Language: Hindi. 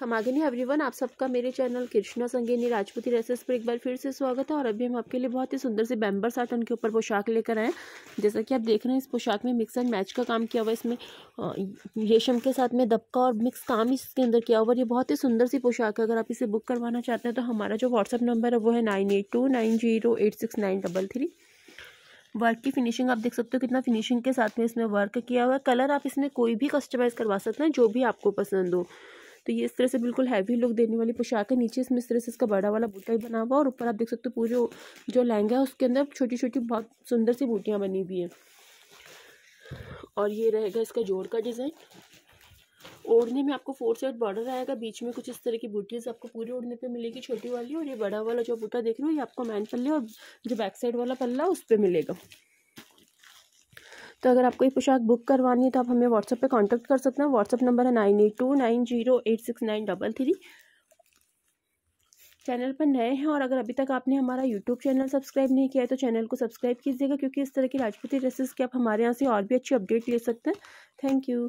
खमागिनी एवरीवन आप सबका मेरे चैनल कृष्णा संगेनी राजपूती रेसेस पर एक बार फिर से स्वागत है और अभी हम आपके लिए बहुत ही सुंदर से बैम्बर साटन के ऊपर पोशाक लेकर आए जैसा कि आप देख रहे हैं इस पोशाक में मिक्स एंड मैच का काम किया हुआ है इसमें रेशम के साथ में दबका और मिक्स काम इसके अंदर किया हुआ ये बहुत ही सुंदर सी पोशाक है अगर आप इसे बुक करवाना चाहते हैं तो हमारा जो व्हाट्सअप नंबर है वो है nine eight two nine zero eight six nine double three work की फिनिशिंग आप देख सकते हो कितना फिनिशिंग के साथ में इसमें वर्क किया हुआ है कलर आप इसमें कोई भी कस्टमाइज़ करवा सकते हैं जो भी आपको पसंद हो तो ये इस तरह से बिल्कुल हैवी लुक देने वाली पोशाक है नीचे इसमें इस तरह से इसका बड़ा वाला बूटा ही बना हुआ और ऊपर आप देख सकते हो पूरे जो लहंगा है उसके अंदर छोटी छोटी बहुत सुंदर सी बूटियाँ बनी हुई हैं और ये रहेगा इसका जोड़ का डिज़ाइन ओढ़ने में आपको फोर साइड बॉर्डर आएगा बीच में कुछ इस तरह की बूटीज आपको पूरी ओढ़ने पे मिलेगी छोटी वाली और ये बड़ा वाला जो बूटा देख रहे हो ये आपको मैन पल्ले और जो बैक साइड वाला पल्ला उस पर मिलेगा तो अगर आपको ये पोशाक बुक करवानी है तो आप हमें व्हाट्सअप पे कांटेक्ट कर सकते हैं व्हाट्सअप नंबर है nine eight two nine zero eight six nine double three channel पर नए हैं और अगर अभी तक आपने हमारा यूट्यूब चैनल सब्सक्राइब नहीं किया है तो चैनल को सब्सक्राइब कीजिएगा क्योंकि इस तरह की राजपूती ड्रेसेस की आप हमारे यहाँ से और भी अच्छी अपडेट ले सकते हैं थैंक यू